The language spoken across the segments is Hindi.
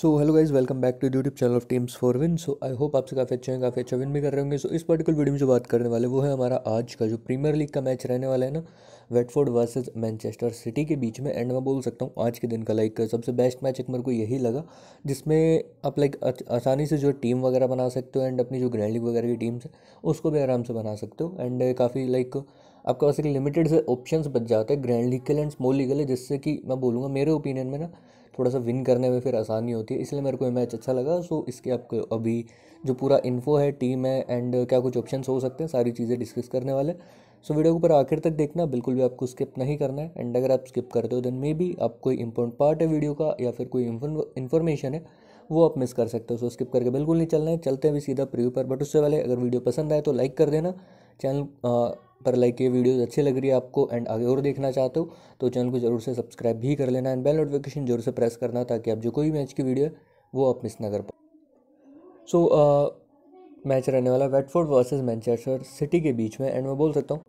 so hello guys welcome back to YouTube channel of Teams for Win so I hope आपसे काफ़ी अच्छे हैं काफ़ी अच्छा विन भी कर रहे होंगे सो so, इस पर्टिकुलर वीडियो में जो बात करने वाले वो है हमारा आज का जो प्रीमियर लीग का मैच रहने वाला है ना वेटफोर्ड वर्सेस मैनचेस्टर सिटी के बीच में एंड मैं बोल सकता हूँ आज के दिन का लाइक सबसे बेस्ट मैच एक मेरे को यही लगा जिसमें आप लाइक आसानी से जो टीम वगैरह बना सकते हो एंड अपनी जो ग्रैंड लीग वगैरह की टीम्स है उसको भी आराम से बना सकते हो एंड काफ़ी लाइक आपके पास एक लिमिटेड से ऑप्शंस बच जाते हैं ग्रैंड लीग के लिए एंड स्मॉल लीग के लिए जिससे कि मैं बोलूँगा मेरे ओपिनियन में ना थोड़ा सा विन करने में फिर आसानी होती है इसलिए मेरे को ये मैच अच्छा लगा सो इसके आपको अभी जो पूरा इन्फो है टीम है एंड क्या कुछ ऑप्शन हो सकते हैं सारी चीज़ें डिस्कस करने वाले सो वीडियो को ऊपर आखिर तक देखना बिल्कुल भी आपको स्किप नहीं करना है एंड अगर आप स्किप करते हो देन मे बी आप कोई इंपॉर्टेंट पार्ट है वीडियो का या फिर कोई इन्फॉर्मेशन है वो आप मिस कर सकते हो सो स्किप करके बिल्कुल नहीं चलना है चलते हैं भी सीधा प्रीव्यू पर बट उससे पहले अगर वीडियो पसंद आए तो लाइक कर देना चैनल पर लाइक ये वीडियोस अच्छी लग रही है आपको एंड आगे और देखना चाहते हो तो चैनल को जरूर से सब्सक्राइब भी कर लेना एंड बेल नोटिफिकेशन जरूर से प्रेस करना ताकि आप जो कोई मैच की वीडियो है वो आप मिस ना कर पाओ सो so, uh, मैच रहने वाला वेटफोर्ड वर्सेज मैनचेस्टर सिटी के बीच में एंड मैं बोल सकता हूँ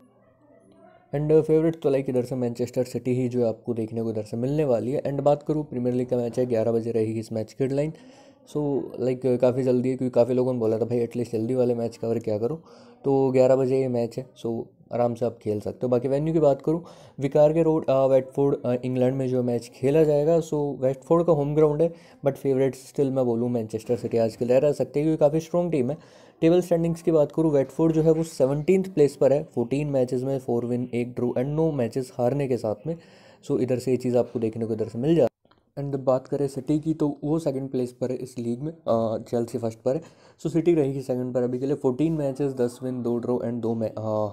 एंड फेवरेट uh, तो लाइक इधर से मैनचेस्टर सिटी ही जो आपको देखने को इधर से मिलने वाली है एंड बात करूँ प्रीमियर लीग का मैच है ग्यारह बजे रहेगी इस मैच की डेडलाइन सो लाइक काफ़ी जल्दी है क्योंकि काफ़ी लोगों ने बोला था भाई एटलीस्ट जल्दी वाले मैच कवर क्या करो तो ग्यारह बजे ये मैच है सो आराम से आप खेल सकते हो बाकी वेन्यू की बात करूँ विकार के रोड वेटफोर्ड इंग्लैंड में जो मैच खेला जाएगा सो वेटफोर्ड का होम ग्राउंड है बट फेवरेट स्टिल मैं बोलूँ मैनचेस्टर सिटी आज के लिए रह सकते हैं क्योंकि काफ़ी स्ट्रॉन्ग टीम है टेबल स्टैंडिंग्स की बात करूँ वेटफोर्ड जो है वो सेवनटीन प्लेस पर है फोर्टीन मैचेज में फोर विन एक ड्रू एंड नो मैचेस हारने के साथ में सो इधर से ये चीज़ आपको देखने को इधर से मिल जाए एंड बात करें सिटी की तो वो सेकंड प्लेस पर है इस लीग में चेल्सी फर्स्ट पर है सो सिटी रहेगी सेकंड पर अभी के लिए फोर्टीन मैचेस दस विन दो ड्रो एंड दो मै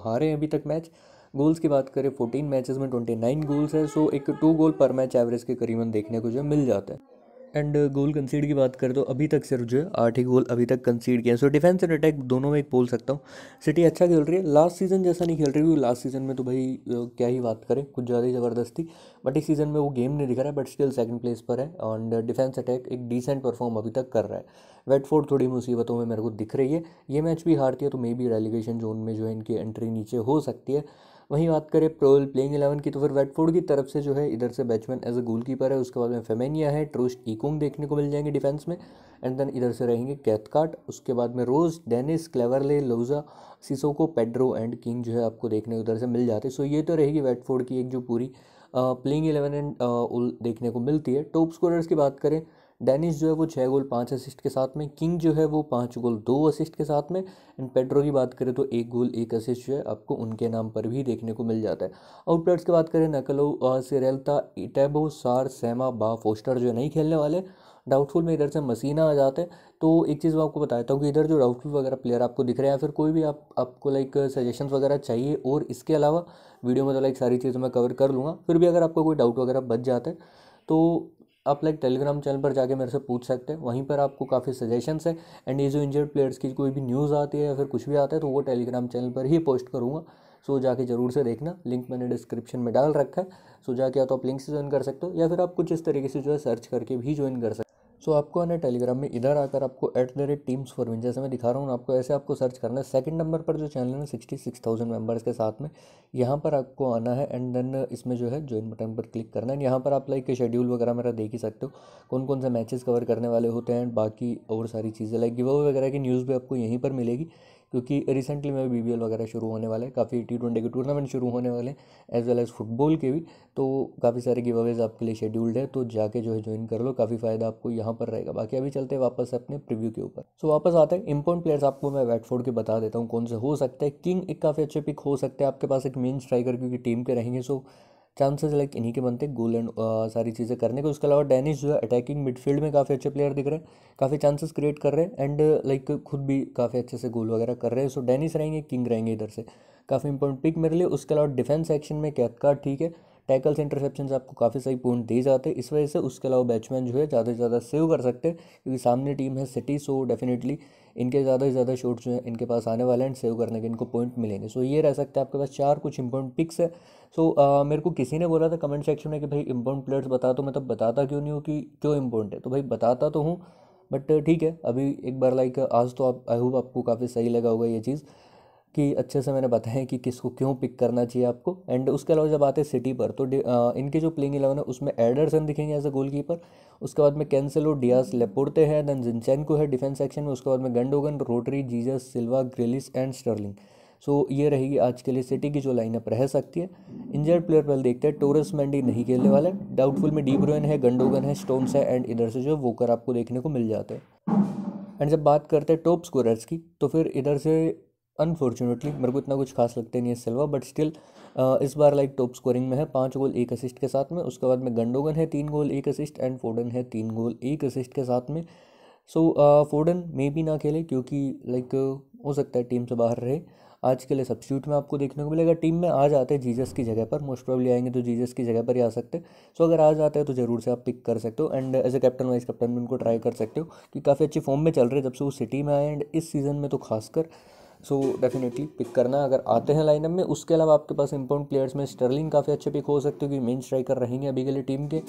हारे हैं अभी तक मैच गोल्स की बात करें फोर्टीन मैचेस में ट्वेंटी नाइन गोल्स है सो एक टू गोल पर मैच एवरेज के करीबन देखने को जो मिल जाता है एंड गोल कंसीड की बात करें तो अभी तक सिर्फ जो है आठ ही गोल अभी तक कंसीड किए हैं सो डिफेंस एंड अटैक दोनों में एक बोल सकता हूँ सिटी अच्छा खेल रही है लास्ट सीज़न जैसा नहीं खेल रही क्योंकि लास्ट सीज़न में तो भाई क्या ही बात करें कुछ ज़्यादा ही ज़बरदस्ती बट इस सीज़न में वो गेम नहीं दिख रहा है बट स्टिल सेकंड प्लेस पर है एंड डिफेंस अटैक एक डिसेंट परफॉर्म अभी तक कर रहा है वेटफोर्ड थोड़ी मुसीबतों में मेरे को दिख रही है ये मैच भी हारती है तो मे बी रेलिगेशन जोन में जो है इनकी एंट्री नीचे हो सकती है वहीं बात करें प्रोल प्लेइंग एलेवन की तो फिर वेटफोर्ड की तरफ से जो है इधर से batsman as a goalkeeper है उसके बाद में फेमेनिया है ट्रोस्ट इकोंग देखने को मिल जाएंगे डिफेंस में एंड देन इधर से रहेंगे कैथकाट उसके बाद में रोज डेनिस क्लेवरले लोजा सिसोको पेड्रो एंड किंग जो है आपको देखने उधर से मिल जाते सो ये तो रहेगी वेटफोर्ड की एक जो पूरी प्लेइंग एलेवन एंड देखने को मिलती है टॉप स्कोरर्स की बात करें डेनिस जो है वो छः गोल पाँच असिस्ट के साथ में किंग जो है वो पाँच गोल दो असिस्ट के साथ में एंड पेड्रो की बात करें तो एक गोल एक असिस्ट जो है आपको उनके नाम पर भी देखने को मिल जाता है प्लेयर्स की बात करें नकलो रेलता इटेबो सार सेमा बा फोस्टर जो है नहीं खेलने वाले डाउटफुल में इधर से मसीना आ जाते हैं तो एक चीज़ मैं आपको बताता हूँ कि इधर जो डाउटफुल वगैरह प्लेयर आपको दिख रहे हैं या फिर कोई भी आप आपको लाइक सजेशन वगैरह चाहिए और इसके अलावा वीडियो में तो लाइक सारी चीज़ें मैं कवर कर लूँगा फिर भी अगर आपको कोई डाउट वगैरह बच जाता है तो आप लाइक टेलीग्राम चैनल पर जाके मेरे से पूछ सकते हैं वहीं पर आपको काफ़ी सजेशंस है एंड ये जो इंजर्ड प्लेयर्स की कोई भी न्यूज़ आती है या फिर कुछ भी आता है तो वो टेलीग्राम चैनल पर ही पोस्ट करूँगा सो जाके ज़रूर से देखना लिंक मैंने डिस्क्रिप्शन में डाल रखा है सो जाके या तो आप लिंक से ज्वाइन कर सकते हो या फिर आप कुछ इस तरीके से जो है सर्च करके भी ज्वाइन कर सकते हो सो आपको आना टेलीग्राम में इधर आकर आपको at the rate Teams for Win जैसे मैं दिखा रहा हूँ आपको ऐसे आपको सर्च करना है सेकंड नंबर पर जो चैनल है सिक्सटी सिक्स थाउजेंड मेम्बर्स के साथ में यहाँ पर आपको आना है एंड देन इसमें जो है ज्वाइन बटन पर क्लिक करना है यहाँ पर आप लाइक शेड्यूल वगैरह मेरा देख ही सकते हो कौन कौन से मैचेस कवर करने वाले होते हैं बाकी और सारी चीज़ें लाइक गिव अवे वगैरह की न्यूज़ भी आपको यहीं पर मिलेगी क्योंकि रिसेंटली मेरे बी वगैरह शुरू होने वाला है काफ़ी टी ट्वेंटी के टूर्नामेंट शुरू होने वाले हैं एज वेल एज़ फुटबॉल के भी तो काफ़ी सारे गिव अवेज आपके लिए शेड्यूल्ड है तो जाके जो है ज्वाइन कर लो काफ़ी फ़ायदा आपको यहाँ पर रहेगा बाकी अभी चलते हैं वापस अपने प्रिव्यू के ऊपर सो वापस आते हैं इंपॉर्टेंट प्लेयर्स आपको मैं वैटफोर्ड के बता देता हूँ कौन से हो सकते हैं किंग एक काफ़ी अच्छे पिक हो सकते हैं आपके पास एक मेन स्ट्राइकर क्योंकि टीम के रहेंगे सो चांसेस लाइक इन्हीं के बनते हैं गोल एंड uh, सारी चीज़ें करने के उसके अलावा डैनिश जो है अटैकिंग मिडफील्ड में काफ़ी अच्छे प्लेयर दिख रहे हैं काफ़ी चांसेस क्रिएट कर रहे हैं एंड लाइक uh, खुद भी काफ़ी अच्छे से गोल वगैरह कर रहे हैं सो डैनिश रहेंगे किंग रहेंगे इधर से काफ़ी इंपॉर्टेंट पिक मेरे लिए उसके अलावा डिफेंस एक्शन में कैद ठीक है टैकल्स इंटरसेप्शन आपको काफ़ी सही पॉइंट दिए जाते हैं इस वजह से उसके अलावा बैट्समैन जो है ज़्यादा से ज़्यादा सेव कर सकते हैं क्योंकि सामने टीम है सिटी सो डेफिनेटली इनके ज़्यादा से ज़्यादा शॉट्स जो है इनके पास आने वाले हैं सेव करने के इनको पॉइंट मिलेंगे सो ये रह सकते हैं आपके पास चार कुछ इंपॉर्टेंट पिक्स है सो मेरे को किसी ने बोला था कमेंट सेक्शन में कि भाई इंपॉर्टेंट प्लेयर्स बता तो मैं तब बताता क्यों नहीं हूँ कि क्यों इंपॉर्टेंट है तो भाई बताता तो हूँ बट ठीक है अभी एक बार लाइक आज तो आप आई होप आपको काफ़ी सही लगा होगा ये चीज़ कि अच्छे से मैंने बताया कि किसको क्यों पिक करना चाहिए आपको एंड उसके अलावा जब आते हैं सिटी पर तो आ, इनके जो प्लेइंग इलेवन है उसमें एडरसन दिखेंगे एज ए कीपर उसके बाद में कैंसलो डियास लेपुरते हैं देन को है डिफेंस सेक्शन में उसके बाद में गंडोगन रोटरी Jesus Silva Grealish and Sterling so so, ये रहेगी आज के लिए सिटी की जो लाइनअप रह सकती है इंजर्ड प्लेयर पहले देखते हैं टोरस मैंडी नहीं खेलने वाले डाउटफुल में रोइन है गंडोगन है स्टोन्स है एंड इधर से जो वोकर आपको देखने को मिल जाते हैं एंड जब बात करते हैं टॉप स्कोरर्स की तो फिर इधर से अनफॉर्चुनेटली मेरे को इतना कुछ खास लगता नहीं है सिल्वा बट स्टिल इस बार लाइक टॉप स्कोरिंग में है पाँच गोल एक असिस्ट के साथ में उसके बाद में गंडोगन है तीन गोल एक असिस्ट एंड फोडन है तीन गोल एक असिस्ट के साथ में सो so, फोडन मे भी ना खेले क्योंकि लाइक हो सकता है टीम से बाहर रहे आज के लिए सब्सिट्यूट में आपको देखने को मिलेगा टीम में आ जाते हैं जीजस की जगह पर मोस्ट प्रॉब्ली आएंगे तो जीजस की जगह पर ही आ सकते हैं सो अगर आ जाते हैं तो ज़रूर से आप पिक कर सकते हो and as a captain vice captain भी उनको ट्राई कर सकते हो कि काफ़ी अच्छी फॉर्म में चल रहे हैं जब से वो सिटी में आए एंड इस सीज़न में तो खासकर सो डेफिनेटली पिक करना अगर आते हैं लाइनअप में उसके अलावा आपके पास इंपॉर्टेंट प्लेयर्स में स्टर्लिंग काफ़ी अच्छे पिक हो सकते हो क्योंकि मेन स्ट्राइकर रहेंगे अभी के लिए टीम के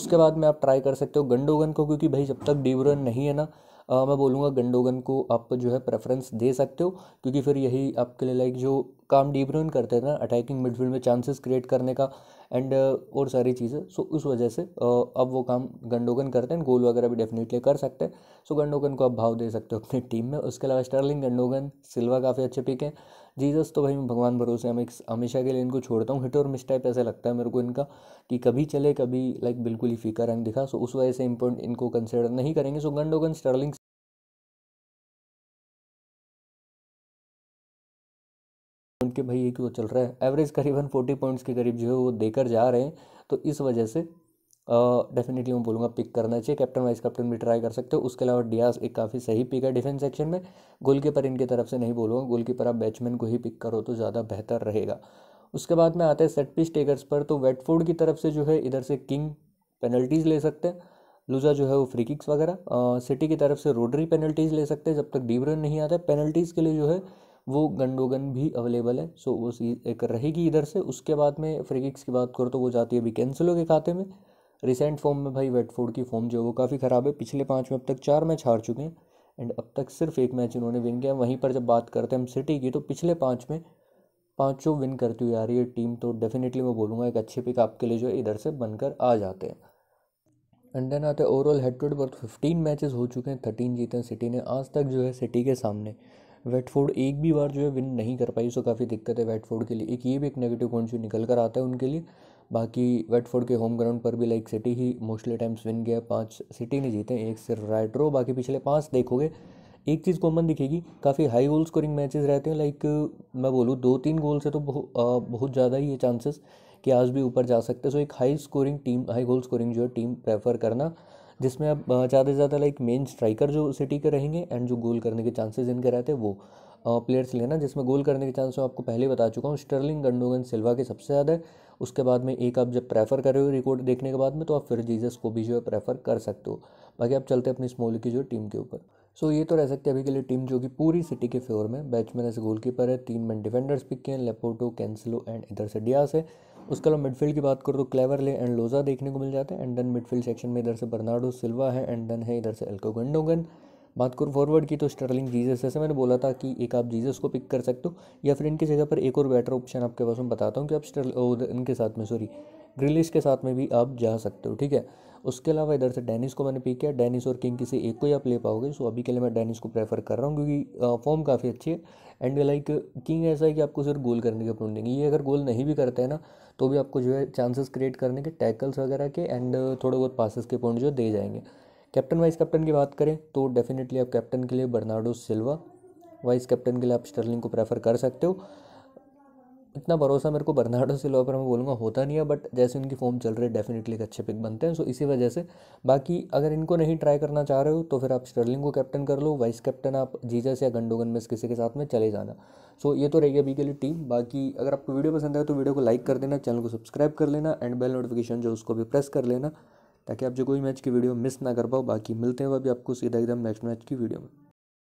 उसके बाद में आप ट्राई कर सकते हो गंडोगन को क्योंकि भाई जब तक डिवरन नहीं है ना आ, मैं बोलूँगा गंडोगन को आप जो है प्रेफरेंस दे सकते हो क्योंकि फिर यही आपके लिए लाइक जो काम डिवरन करते थे ना अटैकिंग मिडफील्ड में चांसेस क्रिएट करने का एंड और सारी चीज़ें सो उस वजह से अब वो काम गंडोगन करते हैं गोल वगैरह भी डेफिनेटली कर सकते हैं सो गंडोगन को आप भाव दे सकते हो अपनी टीम में उसके अलावा स्टर्लिंग गंडोगन सिल्वा काफ़ी अच्छे पिक हैं जीजस तो भाई मैं भगवान भरोसे हम हमेशा के लिए इनको छोड़ता हूँ हिट और मिस टाइप ऐसा लगता है मेरे को इनका कि कभी चले कभी लाइक बिल्कुल ही फीका रंग दिखा सो उस वजह से इम्पोर्ट इनको कंसिडर नहीं करेंगे सो गंडोगन स्टर्लिंग के भाई ये क्यों चल रहा है एवरेज करीबन फोर्टी पॉइंट्स के करीब जो है वो देकर जा रहे हैं तो इस वजह से डेफिनेटली मैं बोलूँगा पिक करना चाहिए कैप्टन वाइस कैप्टन भी ट्राई कर सकते हो उसके अलावा डियास एक काफ़ी सही पिक है डिफेंस सेक्शन में गोलकीपर इनकी तरफ से नहीं बोलूँगा गोलकीपर आप बैट्समैन को ही पिक करो तो ज़्यादा बेहतर रहेगा उसके बाद में आते हैं सेट पीस टेकर्स पर तो वेटफोर्ड की तरफ से जो है इधर से किंग पेनल्टीज़ ले सकते हैं लूजा जो है वो फ्री किक्स वगैरह सिटी की तरफ से रोडरी पेनल्टीज़ ले सकते हैं जब तक डीब्रन नहीं आता पेनल्टीज़ के लिए जो है वो गंडोगन भी अवेलेबल है सो वो एक रहेगी इधर से उसके बाद में फ्री किक्स की बात करो तो वो जाती है अभी कैंसिलो के खाते में रिसेंट फॉर्म में भाई वेटफोर्ड की फॉर्म जो है वो काफ़ी ख़राब है पिछले पाँच में अब तक चार मैच हार चुके हैं एंड अब तक सिर्फ एक मैच इन्होंने विन किया वहीं पर जब बात करते हैं हम सिटी की तो पिछले पाँच में पाँचों विन करती हुई आ रही है टीम तो डेफिनेटली मैं बोलूँगा एक अच्छे पिक आपके लिए जो है इधर से बनकर आ जाते हैं एंड देन आते overall head to head worth fifteen matches हो चुके हैं थर्टीन जीते हैं सिटी ने आज तक जो है सिटी के सामने वेटफोर्ड एक भी बार जो है विन नहीं कर पाई सो काफ़ी दिक्कत है वेटफोर्ड के लिए एक ये भी एक नेगेटिव पॉइंट जो निकल कर आता है उनके लिए बाकी वेटफोर्ड के होम ग्राउंड पर भी लाइक सिटी ही मोस्टली टाइम्स विन गया पाँच सिटी ने जीते एक सिर्फ राइट्रो बाकी पिछले पाँच देखोगे एक चीज़ कॉमन दिखेगी काफ़ी हाई गोल स्कोरिंग मैचेस रहते हैं लाइक मैं बोलूँ दो तीन गोल से तो बहुत ज़्यादा ही ये चांसेस कि आज भी ऊपर जा सकते हैं सो एक high scoring team high goal scoring जो है टीम प्रेफर करना जिसमें अब ज़्यादा से ज़्यादा लाइक मेन स्ट्राइकर जो सिटी के रहेंगे एंड जो गोल करने के चांसेस इनके रहते हैं वो प्लेयर्स लेना जिसमें गोल करने के चांस आपको पहले बता चुका हूँ स्टर्लिंग गंडोगन सिल्वा के सबसे ज़्यादा है उसके बाद में एक आप जब प्रेफर कर रहे हो रिकॉर्ड देखने के बाद में तो आप फिर जीजस को भी जो है प्रेफर कर सकते हो बाकी आप चलते हैं अपनी स्मॉल की जो टीम के ऊपर सो so, ये तो रह सकते हैं अभी के लिए टीम जो कि पूरी सिटी के फेवर में बैट्समैन ऐसे गोलकीपर है तीन मैन डिफेंडर्स पिक किए हैं लेपोटो कैंसिलो एंड इधर से डियास है उसके अलावा मिडफील्ड की बात करो तो क्लेवरले एंड लोजा देखने को मिल जाते हैं एंड देन मिडफील्ड सेक्शन में इधर से बर्नाडो सिल्वा है एंड देन है इधर से एल्को गंडोगन बात करूँ फॉरवर्ड की तो स्टर्लिंग जीजस जैसे मैंने बोला था कि एक आप जीजस को पिक कर सकते हो या फिर इनकी जगह पर एक और बेटर ऑप्शन आपके पास मैं बताता हूँ कि आप स्टर्ल इनके साथ में सॉरी ग्रिलिश के साथ में भी आप जा सकते हो ठीक है उसके अलावा इधर से डेनिस को मैंने पिक किया डेनिस और किंग किसी एक को ही आप ले पाओगे सो अभी के लिए मैं डेनिस को प्रेफर कर रहा हूँ क्योंकि फॉर्म काफ़ी अच्छी है एंड लाइक किंग ऐसा है कि आपको सिर्फ गोल करने की अपॉइंट देंगे ये अगर गोल नहीं भी करते हैं ना तो भी आपको जो है चांसेस क्रिएट करने के टैकल्स वगैरह के एंड थोड़े बहुत पासिस के पॉइंट जो दे जाएंगे कैप्टन वाइस कैप्टन की बात करें तो डेफिनेटली आप कैप्टन के लिए बर्नाडो सिल्वा वाइस कैप्टन के लिए आप स्टर्लिंग को प्रेफर कर सकते हो इतना भरोसा मेरे को बर्नाडो सिल्वा पर मैं बोलूँगा होता नहीं है बट जैसे उनकी फॉर्म चल रही है डेफिनेटली एक अच्छे पिक बनते हैं सो इसी वजह से बाकी अगर इनको नहीं ट्राई करना चाह रहे हो तो फिर आप स्टर्लिंग को कैप्टन कर लो वाइस कैप्टन आप जीजस या गंडोगन में किसी के साथ में चले जाना सो ये तो रहेगी अभी के लिए टीम बाकी अगर आपको वीडियो पसंद आए तो वीडियो को लाइक कर देना चैनल को सब्सक्राइब कर लेना एंड बेल नोटिफिकेशन जो उसको भी प्रेस कर लेना ताकि आप जो कोई मैच की वीडियो मिस ना कर पाओ बाकी मिलते हैं अभी आपको सीधा एकदम नेक्स्ट मैच की वीडियो में